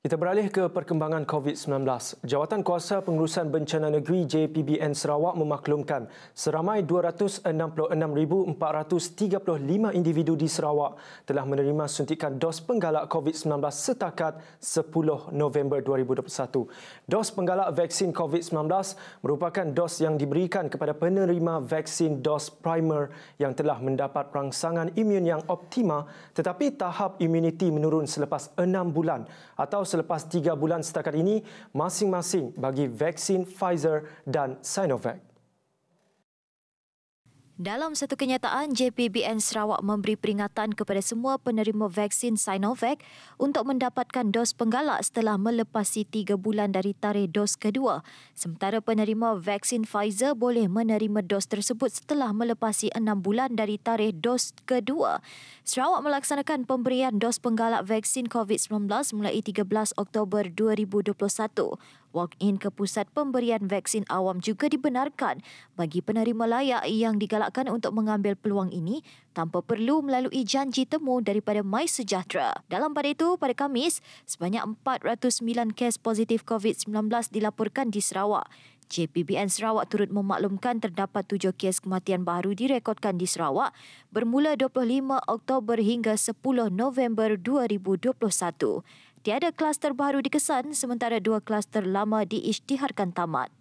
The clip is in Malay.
Kita beralih ke perkembangan COVID-19. Jawatan Kuasa Pengurusan Bencana Negeri JPBN Sarawak memaklumkan seramai 266,435 individu di Sarawak telah menerima suntikan dos penggalak COVID-19 setakat 10 November 2021. Dos penggalak vaksin COVID-19 merupakan dos yang diberikan kepada penerima vaksin dos primer yang telah mendapat rangsangan imun yang optima tetapi tahap imuniti menurun selepas 6 bulan atau selepas 3 bulan setakat ini masing-masing bagi vaksin Pfizer dan Sinovac. Dalam satu kenyataan, JPBN Sarawak memberi peringatan kepada semua penerima vaksin Sinovac untuk mendapatkan dos penggalak setelah melepasi tiga bulan dari tarikh dos kedua. Sementara penerima vaksin Pfizer boleh menerima dos tersebut setelah melepasi enam bulan dari tarikh dos kedua. Sarawak melaksanakan pemberian dos penggalak vaksin COVID-19 mulai 13 Oktober 2021 walk-in ke pusat pemberian vaksin awam juga dibenarkan bagi penerima layak yang digalakkan untuk mengambil peluang ini tanpa perlu melalui janji temu daripada My Sejahtera. Dalam pada itu, pada Kamis, sebanyak 409 kes positif COVID-19 dilaporkan di Sarawak. JPBN Sarawak turut memaklumkan terdapat tujuh kes kematian baru direkodkan di Sarawak bermula 25 Oktober hingga 10 November 2021. Tiada kluster baru dikesan sementara dua kluster lama diisytiharkan tamat.